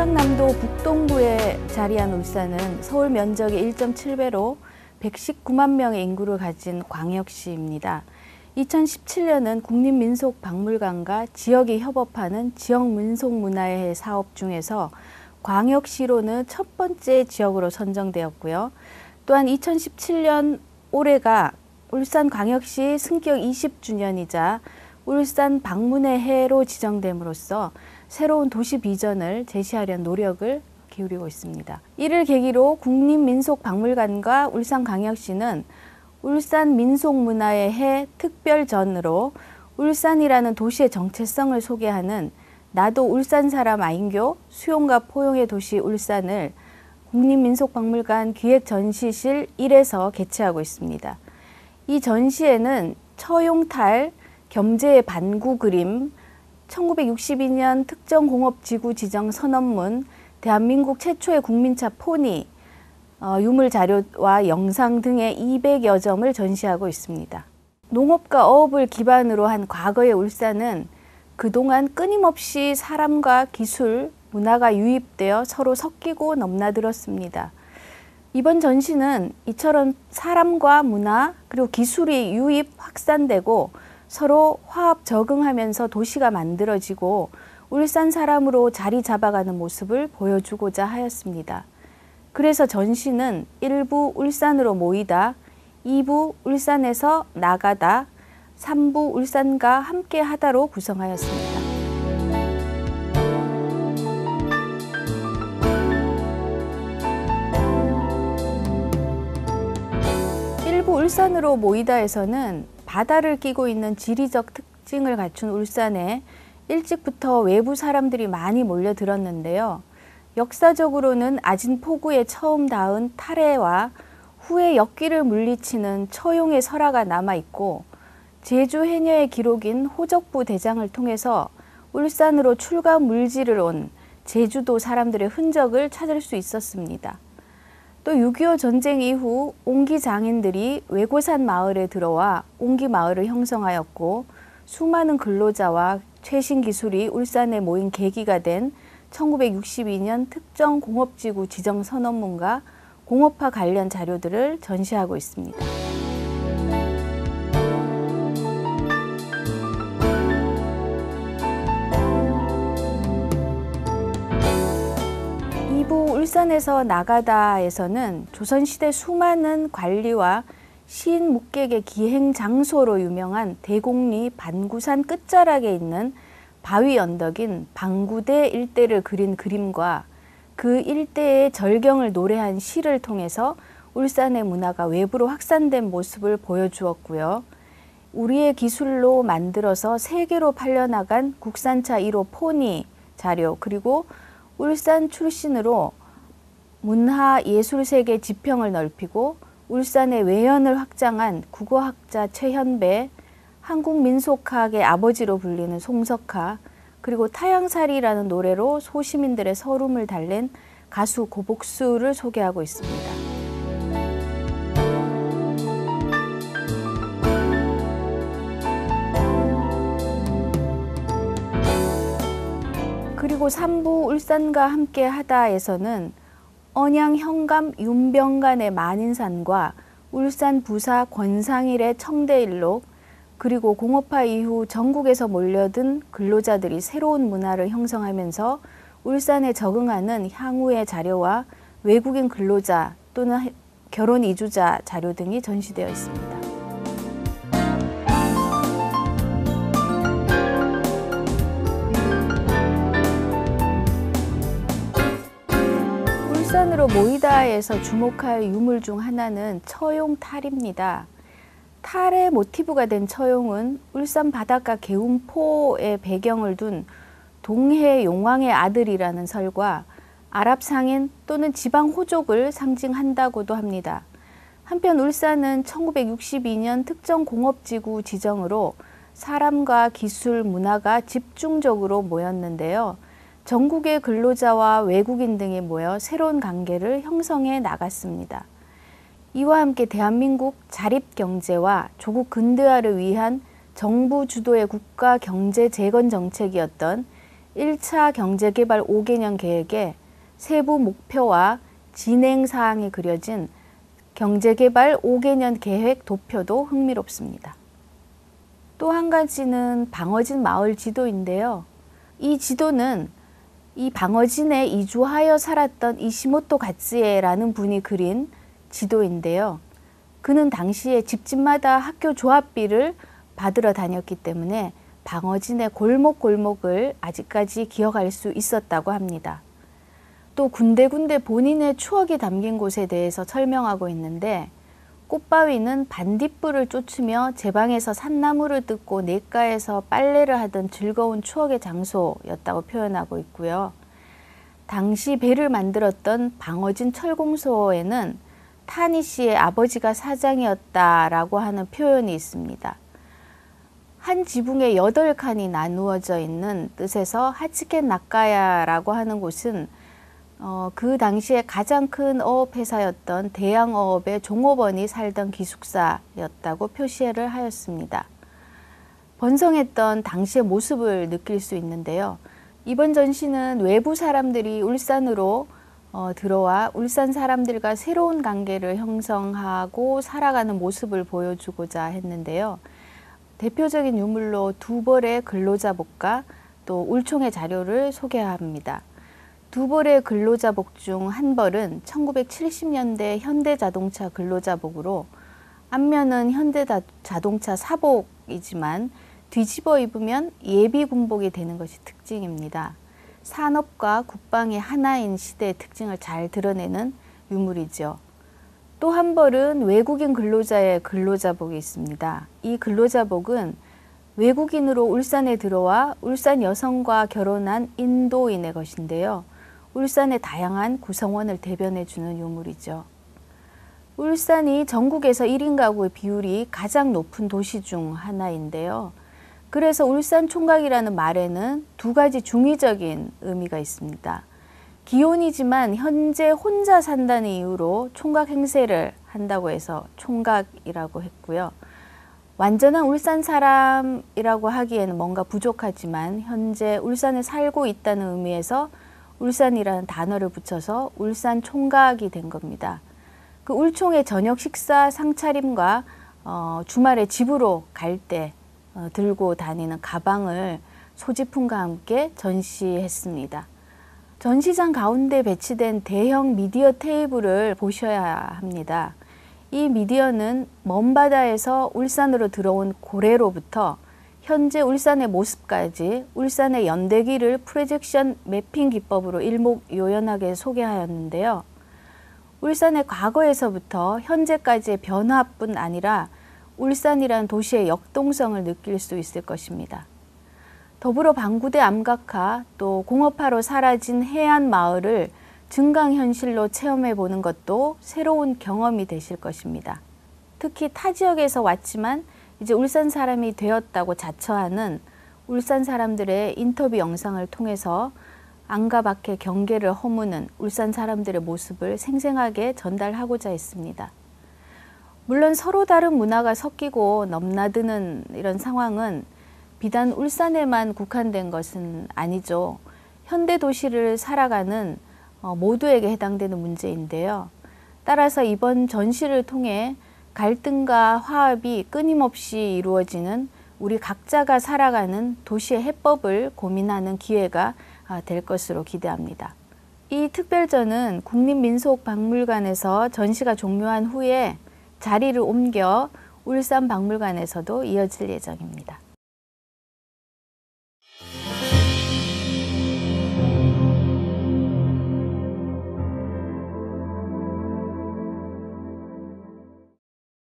경상남도 북동부에 자리한 울산은 서울 면적의 1.7배로 119만 명의 인구를 가진 광역시입니다. 2017년은 국립민속박물관과 지역이 협업하는 지역민속문화의 사업 중에서 광역시로는 첫 번째 지역으로 선정되었고요. 또한 2017년 올해가 울산 광역시 승격 20주년이자 울산 방문의 해로 지정됨으로써 새로운 도시 비전을 제시하려는 노력을 기울이고 있습니다. 이를 계기로 국립민속박물관과 울산광역시는 울산 민속문화의 해 특별전으로 울산이라는 도시의 정체성을 소개하는 나도 울산 사람 아인교 수용과 포용의 도시 울산을 국립민속박물관 기획전시실 1에서 개최하고 있습니다. 이 전시에는 처용탈, 겸재의 반구 그림, 1962년 특정공업지구 지정 선언문, 대한민국 최초의 국민차 포니, 어, 유물 자료와 영상 등의 200여 점을 전시하고 있습니다. 농업과 어업을 기반으로 한 과거의 울산은 그동안 끊임없이 사람과 기술, 문화가 유입되어 서로 섞이고 넘나들었습니다. 이번 전시는 이처럼 사람과 문화 그리고 기술이 유입 확산되고 서로 화합 적응하면서 도시가 만들어지고 울산 사람으로 자리 잡아가는 모습을 보여주고자 하였습니다. 그래서 전시는 1부 울산으로 모이다, 2부 울산에서 나가다, 3부 울산과 함께 하다로 구성하였습니다. 일부 울산으로 모이다에서는 바다를 끼고 있는 지리적 특징을 갖춘 울산에 일찍부터 외부 사람들이 많이 몰려들었는데요. 역사적으로는 아진포구에 처음 닿은 탈해와 후에 역기를 물리치는 처용의 설화가 남아 있고 제주 해녀의 기록인 호적부 대장을 통해서 울산으로 출가 물질을 온 제주도 사람들의 흔적을 찾을 수 있었습니다. 또6.25 전쟁 이후 옹기 장인들이 외고산 마을에 들어와 옹기 마을을 형성하였고 수많은 근로자와 최신 기술이 울산에 모인 계기가 된 1962년 특정 공업지구 지정 선언문과 공업화 관련 자료들을 전시하고 있습니다. 경북 울산에서 나가다에서는 조선시대 수많은 관리와 시인 묵객의 기행 장소로 유명한 대곡리 반구산 끝자락에 있는 바위 언덕인 방구대 일대를 그린 그림과 그 일대의 절경을 노래한 시를 통해서 울산의 문화가 외부로 확산된 모습을 보여주었고요. 우리의 기술로 만들어서 세계로 팔려나간 국산차 1호 포니 자료 그리고 울산 출신으로 문화 예술 세계 지평을 넓히고 울산의 외연을 확장한 국어학자 최현배, 한국 민속학의 아버지로 불리는 송석하, 그리고 타양살이라는 노래로 소시민들의 서름을 달랜 가수 고복수를 소개하고 있습니다. 그리고 3부 울산과 함께 하다에서는 언양 형감 윤병간의 만인산과 울산 부사 권상일의 청대일록 그리고 공업화 이후 전국에서 몰려든 근로자들이 새로운 문화를 형성하면서 울산에 적응하는 향후의 자료와 외국인 근로자 또는 결혼 이주자 자료 등이 전시되어 있습니다. 한편으로 모이다에서 주목할 유물 중 하나는 처용 탈입니다. 탈의 모티브가 된 처용은 울산 바닷가 개운포의 배경을 둔 동해 용왕의 아들이라는 설과 아랍 상인 또는 지방 호족을 상징한다고도 합니다. 한편 울산은 1962년 특정 공업지구 지정으로 사람과 기술, 문화가 집중적으로 모였는데요. 전국의 근로자와 외국인 등이 모여 새로운 관계를 형성해 나갔습니다. 이와 함께 대한민국 자립경제와 조국 근대화를 위한 정부 주도의 국가 경제 재건 정책이었던 1차 경제개발 5개년 계획에 세부 목표와 진행 사항이 그려진 경제개발 5개년 계획 도표도 흥미롭습니다. 또 한 가지는 방어진 마을 지도인데요. 이 지도는 이 방어진에 이주하여 살았던 이시모토 가츠에라는 분이 그린 지도인데요. 그는 당시에 집집마다 학교 조합비를 받으러 다녔기 때문에 방어진의 골목골목을 아직까지 기억할 수 있었다고 합니다. 또 군데군데 본인의 추억이 담긴 곳에 대해서 설명하고 있는데 꽃바위는 반딧불을 쫓으며 제 방에서 산나물을 뜯고 내과에서 빨래를 하던 즐거운 추억의 장소였다고 표현하고 있고요. 당시 배를 만들었던 방어진 철공소에는 타니 씨의 아버지가 사장이었다라고 하는 표현이 있습니다. 한 지붕에 여덟 칸이 나누어져 있는 뜻에서 하치켄 나카야라고 하는 곳은 어, 그 당시에 가장 큰 어업회사였던 대양어업의 종업원이 살던 기숙사였다고 표시를 하였습니다. 번성했던 당시의 모습을 느낄 수 있는데요. 이번 전시는 외부 사람들이 울산으로 어, 들어와 울산 사람들과 새로운 관계를 형성하고 살아가는 모습을 보여주고자 했는데요. 대표적인 유물로 두 벌의 근로자복과 또 울총의 자료를 소개합니다. 두 벌의 근로자복 중 한 벌은 1970년대 현대자동차 근로자복으로 앞면은 현대자동차 사복이지만 뒤집어 입으면 예비 군복이 되는 것이 특징입니다. 산업과 국방의 하나인 시대의 특징을 잘 드러내는 유물이죠. 또 한 벌은 외국인 근로자의 근로자복이 있습니다. 이 근로자복은 외국인으로 울산에 들어와 울산 여성과 결혼한 인도인의 것인데요. 울산의 다양한 구성원을 대변해주는 유물이죠. 울산이 전국에서 1인 가구 비율이 가장 높은 도시 중 하나인데요. 그래서 울산 총각이라는 말에는 두 가지 중의적인 의미가 있습니다. 기혼이지만 현재 혼자 산다는 이유로 총각 행세를 한다고 해서 총각이라고 했고요. 완전한 울산 사람이라고 하기에는 뭔가 부족하지만 현재 울산에 살고 있다는 의미에서 울산이라는 단어를 붙여서 울산 총각이 된 겁니다. 그 울총의 저녁 식사 상차림과 어, 주말에 집으로 갈때 어, 들고 다니는 가방을 소지품과 함께 전시했습니다. 전시장 가운데 배치된 대형 미디어 테이블을 보셔야 합니다. 이 미디어는 먼 바다에서 울산으로 들어온 고래로부터 현재 울산의 모습까지 울산의 연대기를 프로젝션 매핑 기법으로 일목요연하게 소개하였는데요. 울산의 과거에서부터 현재까지의 변화뿐 아니라 울산이란 도시의 역동성을 느낄 수 있을 것입니다. 더불어 방구대 암각화 또 공업화로 사라진 해안 마을을 증강현실로 체험해 보는 것도 새로운 경험이 되실 것입니다. 특히 타 지역에서 왔지만 이제 울산 사람이 되었다고 자처하는 울산 사람들의 인터뷰 영상을 통해서 안가 밖의 경계를 허무는 울산 사람들의 모습을 생생하게 전달하고자 했습니다. 물론 서로 다른 문화가 섞이고 넘나드는 이런 상황은 비단 울산에만 국한된 것은 아니죠. 현대 도시를 살아가는 어, 모두에게 해당되는 문제인데요. 따라서 이번 전시를 통해 갈등과 화합이 끊임없이 이루어지는 우리 각자가 살아가는 도시의 해법을 고민하는 기회가 아, 될 것으로 기대합니다. 이 특별전은 국립민속박물관에서 전시가 종료한 후에 자리를 옮겨 울산박물관에서도 이어질 예정입니다.